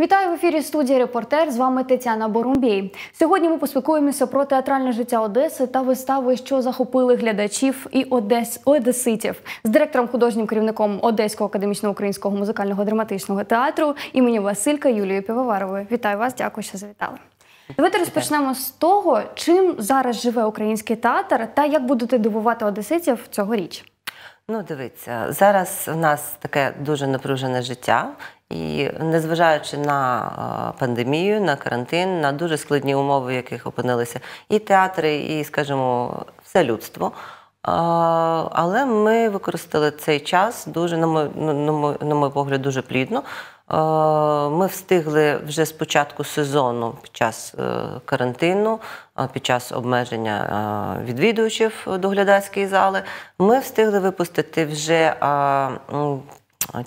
Вітаю в ефірі студії репортер. З вами Тетяна Борумбій. Сьогодні ми поспілкуємося про театральне життя Одеси та вистави, що захопили глядачів і Одес Одеситів з директором художнім керівником Одеського академічно-українського музикального драматичного театру імені Василька Юлією Півоварової. Вітаю вас, дякую, що завітали. Давайте розпочнемо з того, чим зараз живе український театр та як будете дивувати одеситів цьогоріч. Ну, дивіться, зараз в нас таке дуже напружене життя, і незважаючи на е, пандемію, на карантин, на дуже складні умови, в яких опинилися і театри, і, скажімо, все людство. Е, але ми використали цей час дуже, на мою, ну, на мою, погляд, дуже плідно. Е, ми встигли вже з початку сезону під час е, карантину, е, під час обмеження відвідувачів доглядацької зали. Ми встигли випустити вже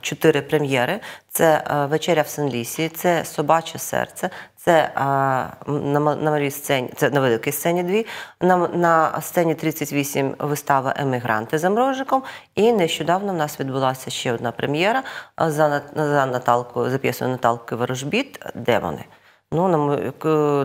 чотири прем'єри: це е, вечеря в Сен-Лісі, це Собаче серце. Це е, на малій сцені, це на великій сцені дві. На на сцені 38 вистава Емігранти за мрожиком. І нещодавно в нас відбулася ще одна прем'єра е, за за Наталкою, за п'єсою Наталки Ворожбіт, вони? Ну, на мою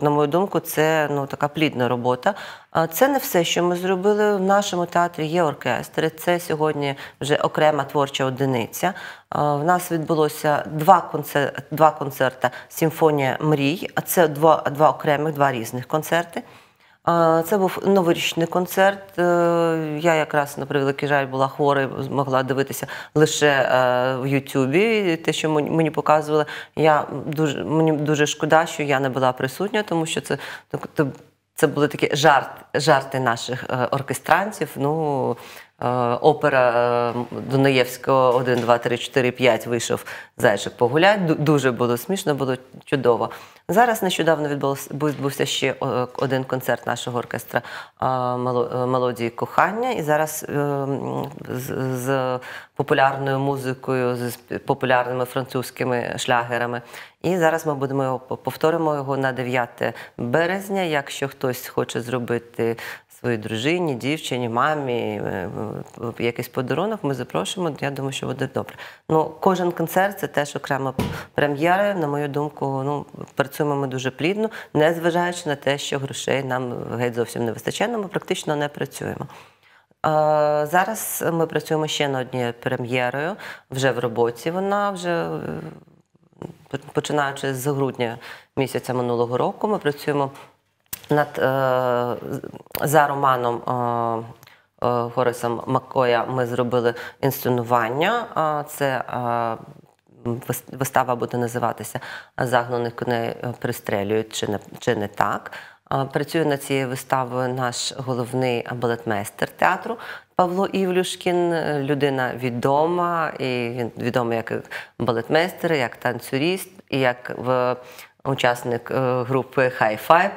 на мою думку, це ну така плідна робота. А це не все, що ми зробили в нашому театрі. Є оркестри. Це сьогодні вже окрема творча одиниця. В нас відбулося два концерти, два концерти Сімфонія мрій. А це два, два окремих, два різних концерти. Це був новорічний концерт. Е, я якраз на превеликий жаль була хвора, змогла дивитися лише е, в Ютубі. Те, що мені показували, я дуже мені дуже шкода, що я не була присутня, тому що це ну, це були такі жарт, жарти наших е, оркестрантів. Ну Е, опера е, Дунаєвського 1, 2, 3, 4, 5 вийшов зайчик погулять. Дуже було смішно, було чудово. Зараз нещодавно відбувся ще один концерт нашого оркестра е, мелодії кохання. І зараз з, популярною музикою, з популярними французькими шлягерами. І зараз ми будемо його повторимо його на 9 березня. Якщо хтось хоче зробити своїй дружині, дівчині, мамі е, якийсь подарунок. Ми запрошуємо. Я думаю, що буде добре. Ну кожен концерт це теж окрема прем'єра. На мою думку, ну працюємо ми дуже плідно, незважаючи на те, що грошей нам геть зовсім не вистачає. Ну, ми практично не працюємо. Зараз ми працюємо ще над однією прем'єрою. Вже в роботі вона вже. Е, починаючи з грудня місяця минулого року, ми працюємо над е, за романом е, е, Горисом Маккоя ми зробили інсценування. Це вистава буде називатися Загнаних коней пристрелюють чи не чи не так. Працює над цією виставою наш головний балетмейстер театру Павло Івлюшкін. Людина відома, і він відомий як балетмейстер, як танцюріст, і як в учасник е, групи Хай-Фай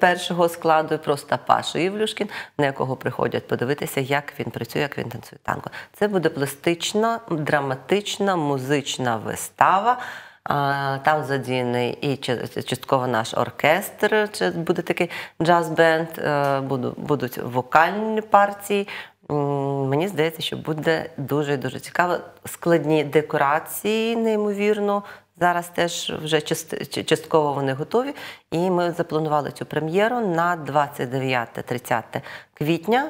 першого складу, просто Пашу Івлюшкін, на якого приходять подивитися, як він працює, як він танцює танго. Це буде пластична, драматична музична вистава. Там задіяний і частково наш оркестр, чи буде такий джаз-бенд, е, будуть вокальні партії. Мені здається, що буде дуже дуже цікаво. Складні декорації, неймовірно, Зараз теж вже частково вони готові, і ми запланували цю прем'єру на 29-30 квітня.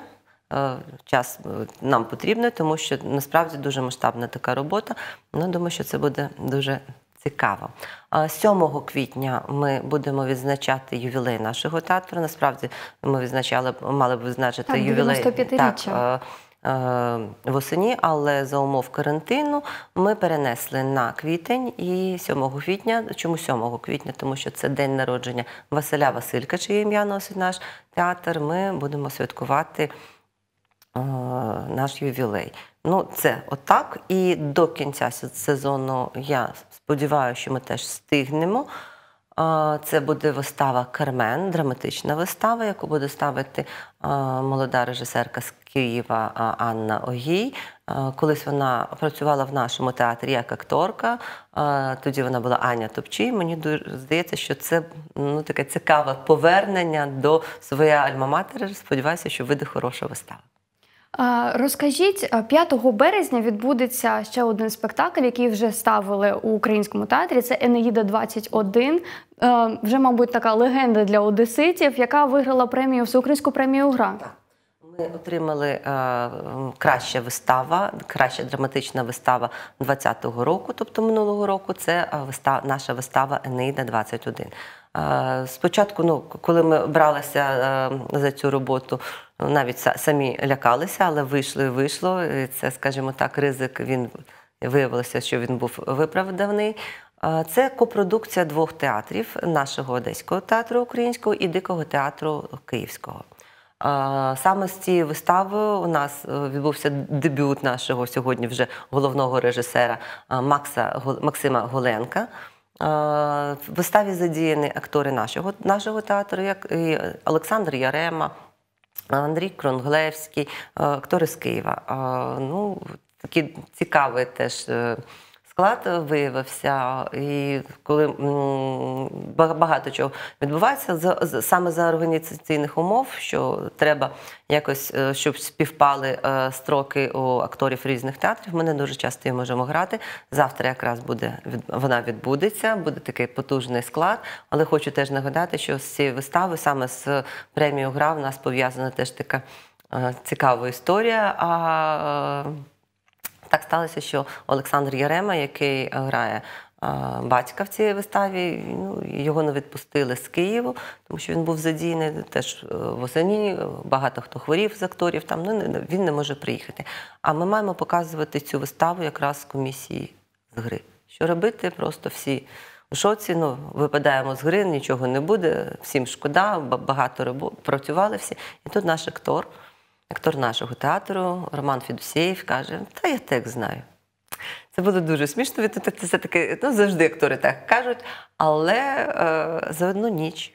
Е, час е, нам потрібний, тому що насправді дуже масштабна така робота. Ну, думаю, що це буде дуже цікаво. 7 квітня ми будемо відзначати ювілей нашого театру. Насправді ми відзначали, мали б відзначити так, ювілей так, е, Е, восені, але за умов карантину ми перенесли на квітень і 7 квітня. Чому 7 квітня? Тому що це день народження Василя Василька, чиє ім'я носить наш театр. Ми будемо святкувати е, наш ювілей. Ну, це отак. І до кінця сезону я сподіваюся, що ми теж встигнемо. Е, це буде вистава Кармен, драматична вистава, яку буде ставити молода режисерка Києва Анна Огій. Е, колись вона працювала в нашому театрі як акторка. Е, тоді вона була Аня Топчій. Мені здається, що це ну таке цікаве повернення до своєї альма-матери. Сподіваюся, що вийде хороша вистава. Розкажіть 5 е, березня відбудеться ще один спектакль, який вже ставили у українському театрі. Це Енеїда 21 Вже, мабуть, така легенда для одеситів, яка виграла премію всеукраїнську премію Гра. Ми Отримали е, краща вистава, краща драматична вистава 2020 року, тобто минулого року, це е, вистав, наша вистава Енеїда 21. Е, спочатку, ну коли ми бралися за цю роботу, ну, навіть самі лякалися, але вийшло і вийшло. І Це, скажімо так, ризик він виявилося, що він був виправданий. Це копродукція двох театрів нашого одеського театру українського і дикого театру київського. Саме з цієї вистави у нас е, відбувся дебют нашого сьогодні вже головного режисера е, Макса Максима Голенка. Е, в виставі задіяні актори нашого нашого театру, як і Олександр Ярема, Андрій Кронглевський, актори з Києва. Ну, такі цікаві теж склад виявився, і коли багато чого відбувається саме за організаційних умов, що треба якось, е, щоб співпали е, строки у акторів різних театрів. Ми не дуже часто її можемо грати. Завтра якраз буде вона відбудеться, буде такий потужний склад. Але хочу теж нагадати, що з цієї вистави саме з премією гра в нас пов'язана теж така е, цікава історія так сталося, що Олександр Ярема, який е, грає е, батька в цій виставі, ну, його не відпустили з Києву, тому що він був задійний теж е, восені, багато хто хворів з акторів, там ну, він не може приїхати. А ми маємо показувати цю виставу якраз комісії з гри. Що робити, просто всі у шоці, ну, випадаємо з гри, нічого не буде, всім шкода, багато працювали всі. І тут наш актор актор нашого театру Роман Федусєєв каже: Та я так знаю. Це буде дуже смішно. Це таке, ну завжди актори так кажуть. Але е, за одну ніч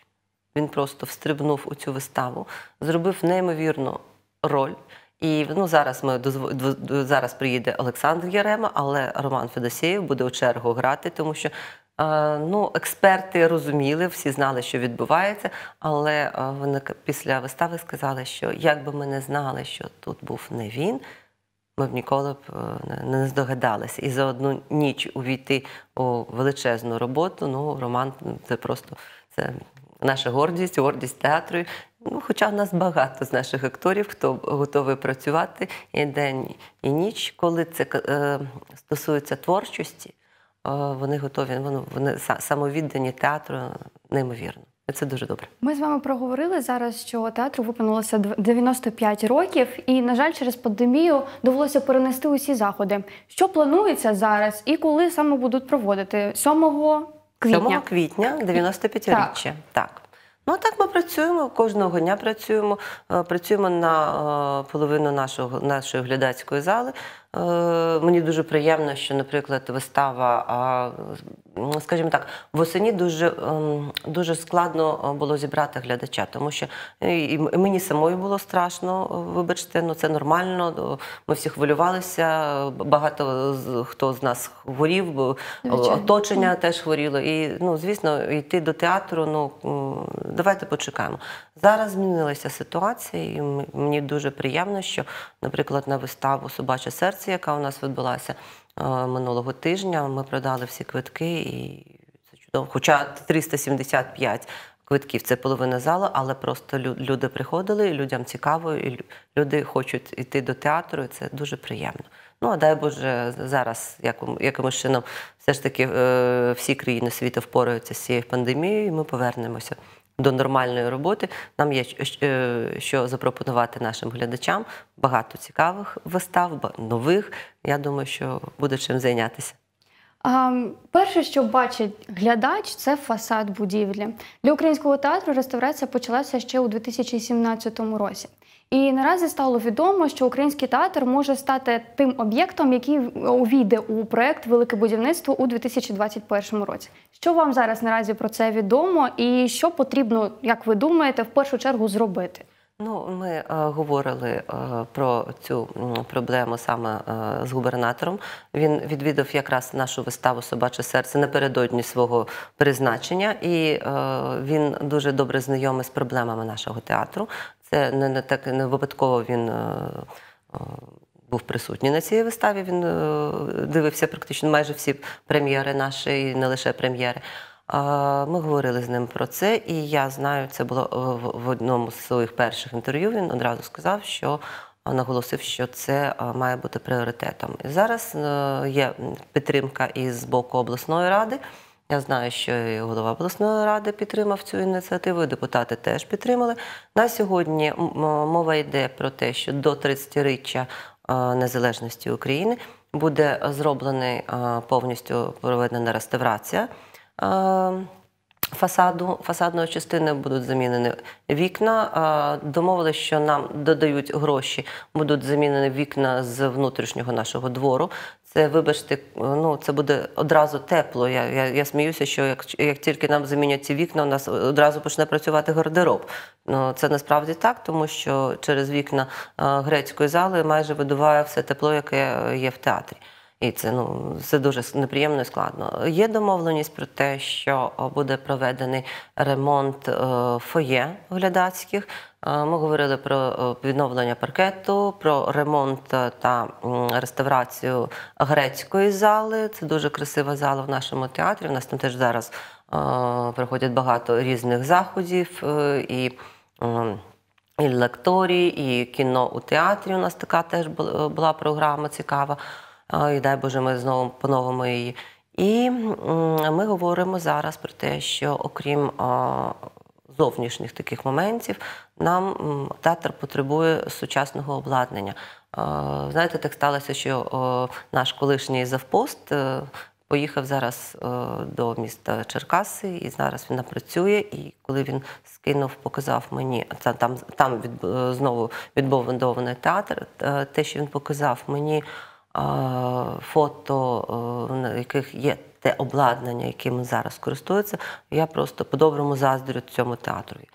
він просто встрибнув у цю виставу, зробив неймовірну роль. І ну, зараз ми зараз приїде Олександр Ярема, але Роман Федосєєв буде у чергу грати, тому що Е, ну, експерти розуміли, всі знали, що відбувається, але е, вони після вистави сказали, що якби ми не знали, що тут був не він, ми б ніколи б е, не здогадалися. І за одну ніч увійти у величезну роботу. Ну, Роман, ну, це просто це наша гордість, гордість театру. Ну, Хоча в нас багато з наших акторів, хто готовий працювати і день і ніч, коли це е, стосується творчості вони готові. Вони вони самовіддані театру неймовірно. Це дуже добре. Ми з вами проговорили зараз, що театру виповнилося 95 років, і на жаль, через пандемію довелося перенести усі заходи. Що планується зараз і коли саме будуть проводити 7 квітня 7 квітня 95-річчя. Так. так. Ну так ми працюємо кожного дня. Працюємо, е, працюємо на е, половину нашого нашої глядацької зали. Е, мені дуже приємно, що, наприклад, вистава, скажімо так, восені дуже ем, дуже складно е, було зібрати глядача, тому що е, і мені самою було страшно, вибачте, ну це нормально. Ми всі хвилювалися. Багато хто з нас хворів, бо оточення теж хворіло. І ну, звісно, йти до театру. Ну давайте почекаємо. Зараз змінилася ситуація, і мені дуже приємно, що, наприклад, на виставу Собаче серце, яка у нас відбулася е, минулого тижня, ми продали всі квитки, і це чудово. Хоча 375 квитків це половина зала, але просто люди приходили, і людям цікаво, і люди хочуть йти до театру, і це дуже приємно. Ну, а дай Боже, зараз якимось чином все ж таки е, всі країни світу впораються з цією пандемією, і ми повернемося до нормальної роботи. Нам є е, що запропонувати нашим глядачам. Багато цікавих вистав, нових. Я думаю, що буде чим зайнятися. Перше, що бачить глядач, це фасад будівлі. Для українського театру реставрація почалася ще у 2017 році. І наразі стало відомо, що український театр може стати тим об'єктом, який увійде у проект Велике будівництво у 2021 році. Що вам зараз наразі про це відомо, і що потрібно, як ви думаєте, в першу чергу зробити? Ну, ми е, говорили е, про цю проблему саме е, з губернатором. Він відвідав якраз нашу виставу Собаче серце напередодні свого призначення, і е, він дуже добре знайомий з проблемами нашого театру. Це не, не так не випадково він. Е, е був присутній на цій виставі. Він е, дивився практично майже всі прем'єри наші, і не лише прем'єри. Ми говорили з ним про це, і я знаю, це було е, в одному з своїх перших інтерв'ю. Він одразу сказав, що е, наголосив, що це е, має бути пріоритетом. І зараз є підтримка і з боку обласної ради. Я знаю, що і голова обласної ради підтримав цю ініціативу, і депутати теж підтримали. На сьогодні мова йде про те, що до 30-річчя незалежності України буде зроблений повністю проведена реставрація фасаду, фасадної частини будуть замінені вікна. Домовилися, що нам додають гроші, будуть замінені вікна з внутрішнього нашого двору. Це, вибачте, ну це буде одразу тепло. Я я, я сміюся, що як як тільки нам замінять ці вікна, у нас одразу почне працювати гардероб. Ну це насправді так, тому що через вікна грецької зали майже видуває все тепло, яке є в театрі. І це ну це дуже неприємно і складно. Є домовленість про те, що буде проведений ремонт е, фоє глядацьких. Е, ми говорили про відновлення паркету, про ремонт е, та реставрацію грецької зали. Це дуже красива зала в нашому театрі. У нас там теж зараз проходять багато різних заходів і. І лекторії, і кіно у театрі. У нас така теж була програма цікава і дай Боже, ми знову поновимо її. І ми говоримо зараз про те, що окрім зовнішніх таких моментів, нам театр потребує сучасного обладнання. Знаєте, так сталося, що наш колишній завпост. Е, поїхав зараз е, до міста Черкаси, і зараз він працює. І коли він скинув, показав мені там, там від е, знову відбудований театр. Те, що він показав мені фото, е, на яких є те обладнання, яким зараз користується, я просто по-доброму заздрю цьому театру. Е,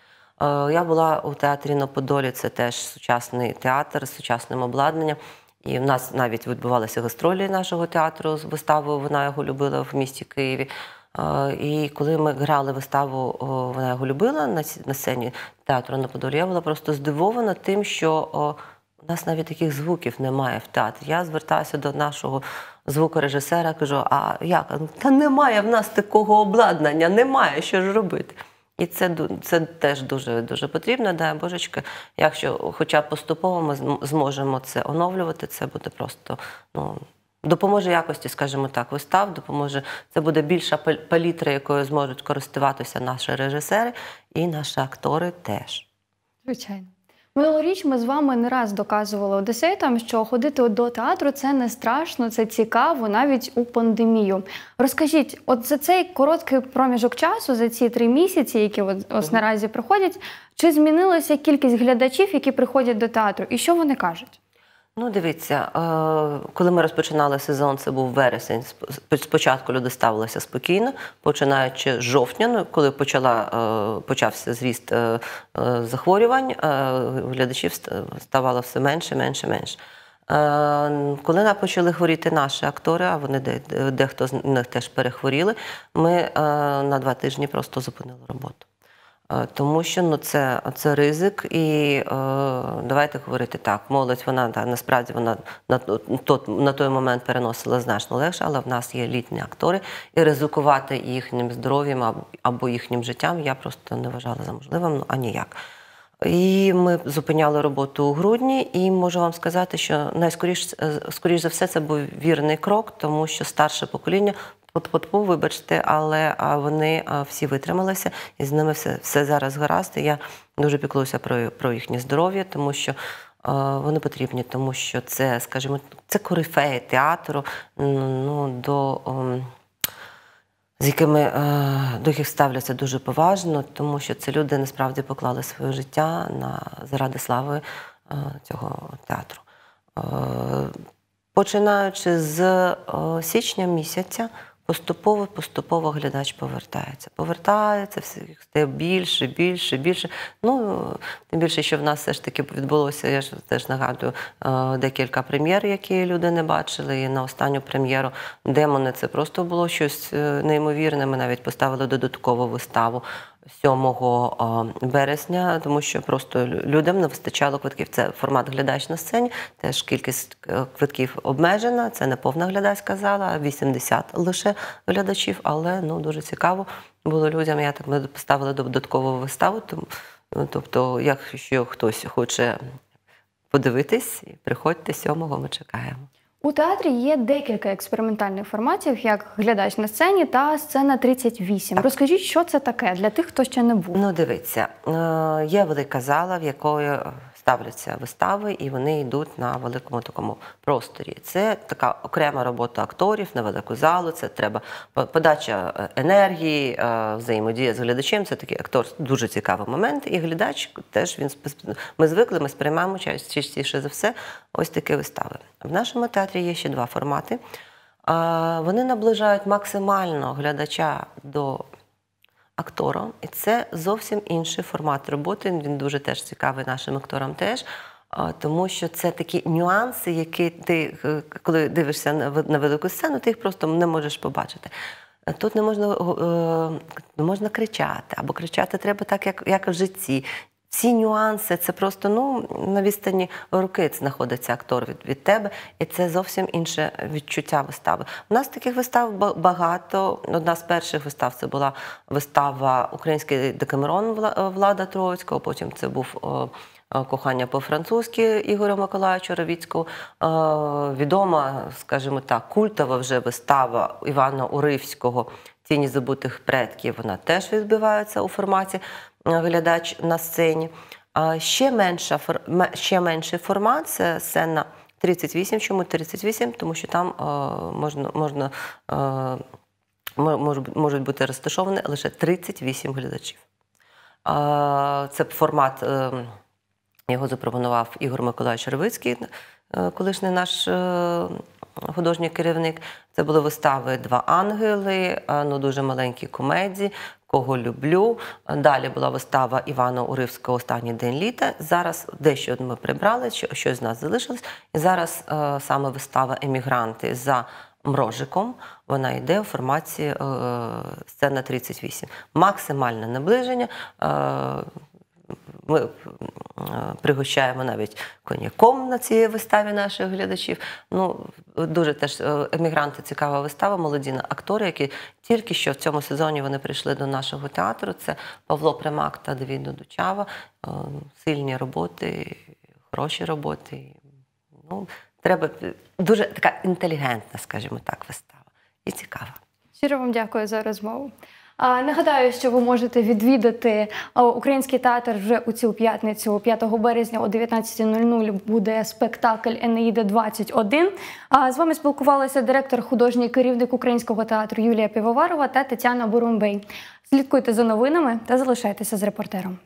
я була у театрі на Подолі, це теж сучасний театр з сучасним обладнанням. І в нас навіть відбувалися гастролі нашого театру з виставою Вона його любила в місті Києві. Е, і коли ми грали виставу Вона його любила на сцені театру на Подолі, я була просто здивована тим, що у нас навіть таких звуків немає в театрі. Я звертаюся до нашого звукорежисера, кажу: а як? Та немає в нас такого обладнання, немає що ж робити. І це це теж дуже дуже потрібно, дай божечки. Якщо, хоча поступово ми зможемо це оновлювати, це буде просто ну. Допоможе якості, скажімо так, вистав, допоможе. Це буде більша палітра, якою зможуть користуватися наші режисери і наші актори теж. Звичайно. Минулоріч ми з вами не раз доказували одесейтам, що ходити до театру це не страшно, це цікаво, навіть у пандемію. Розкажіть, от за цей короткий проміжок часу, за ці три місяці, які от, ось наразі приходять, чи змінилася кількість глядачів, які приходять до театру, і що вони кажуть? Ну, дивіться, е, коли ми розпочинали сезон, це був вересень. Спочатку люди ставилися спокійно, починаючи з жовтня, ну, коли почала, е, почався зріст е, захворювань, глядачів ставало все менше, менше, менше. Коли нам почали хворіти наші актори, а вони дехто з них теж перехворіли, ми на два тижні просто зупинили роботу. Е, тому що ну це це ризик, і е, давайте говорити так. Молодь вона да, насправді вона на тот на той момент переносила значно легше, але в нас є літні актори, і ризикувати їхнім здоров'ям або їхнім життям я просто не вважала за можливим, ну а ніяк. І ми зупиняли роботу у грудні, і можу вам сказати, що найскоріш е, скоріш за все це був вірний крок, тому що старше покоління по-по-по, вибачте, але вони всі витрималися, і з ними все все зараз гаразд. І Я дуже піклуюся про про їхнє здоров'я, тому що вони потрібні, тому що це, скажімо, це корифеї театру, ну до ем, з якими е, до яких ставляться дуже поважно, тому що це люди насправді поклали своє життя на заради слави е, цього театру. Е, починаючи з січня місяця поступово, поступово глядач повертається. Повертається всіх стає більше, більше, більше. Ну тим більше, що в нас все ж таки відбулося, я ж теж нагадую е, декілька прем'єр, які люди не бачили. І на останню прем'єру демони це просто було щось е, неймовірне. Ми навіть поставили додаткову виставу. 7 вересня, тому що просто людям не вистачало квитків. Це формат глядач на сцені, теж кількість е, квитків обмежена. Це не повна глядацька зала, 80 лише глядачів. Але ну дуже цікаво було людям. Я так ми поставили додаткову виставу. Ну, тобто, якщо хтось хоче подивитись, приходьте 7-го, Ми чекаємо. У театрі є декілька експериментальних форматів, як глядач на сцені та сцена 38. Так. Розкажіть, що це таке для тих, хто ще не був. Ну, дивіться, е, є велика зала, в якої ставляться вистави, і вони йдуть на великому такому просторі. Це така окрема робота акторів на велику залу. Це треба подача е, енергії, е, взаємодія з глядачем. Це такий актор дуже цікавий момент. І глядач теж він ми звикли, ми сприймаємо частіше за все. Ось такі вистави. В нашому театрі є ще два формати. Вони наближають максимально глядача до актором, і це зовсім інший формат роботи. Він дуже теж цікавий нашим акторам теж. Тому що це такі нюанси, які ти, е, коли дивишся на велику сцену, ти їх просто не можеш побачити. Тут не можна е, е, не можна кричати, або кричати треба так, як як в житті всі нюанси, це просто ну на відстані руки знаходиться актор від від тебе, і це зовсім інше відчуття вистави. У нас таких вистав багато. Одна з перших вистав це була вистава Український Декамерон Влада Троїцького. Потім це був. Кохання по-французьки Ігоря Миколаївича Ровіцького, відома, скажімо так, культова вже вистава Івана Уривського тіні забутих предків вона теж відбивається у форматі е, глядач на сцені. Ще менша ще менший формат це сцена 38. Чому 38? Тому що там е, можна можна е, можуть бути розташовані лише 38 глядачів. Це формат його запропонував Ігор Миколаївич Ревицький, колишній наш художній керівник. Це були вистави Два ангели, е, ну дуже маленькі комедії, кого люблю. Далі була вистава Івана Уривського Останній день літа. Зараз дещо ми прибрали, щось з нас залишилось. І зараз е, саме вистава Емігранти за мрожиком. Вона йде у форматі е, сцена 38. Максимальне наближення. Ми е, пригощаємо навіть коньяком на цій виставі наших глядачів. Ну дуже теж е, емігранти цікава вистава, молоді актори, які тільки що в цьому сезоні вони прийшли до нашого театру. Це Павло Примак та Давід Дучава е, Сильні роботи, хороші роботи. Ну, треба дуже така інтелігентна, скажімо так, вистава і цікава. Щиро вам дякую за розмову. Нагадаю, що ви можете відвідати український театр вже у цю п'ятницю, 5 березня о 19.00 буде спектакль Енеїда 21 з вами спілкувалися директор, художній керівник українського театру Юлія Півоварова та Тетяна Бурумбей. Слідкуйте за новинами та залишайтеся з репортером.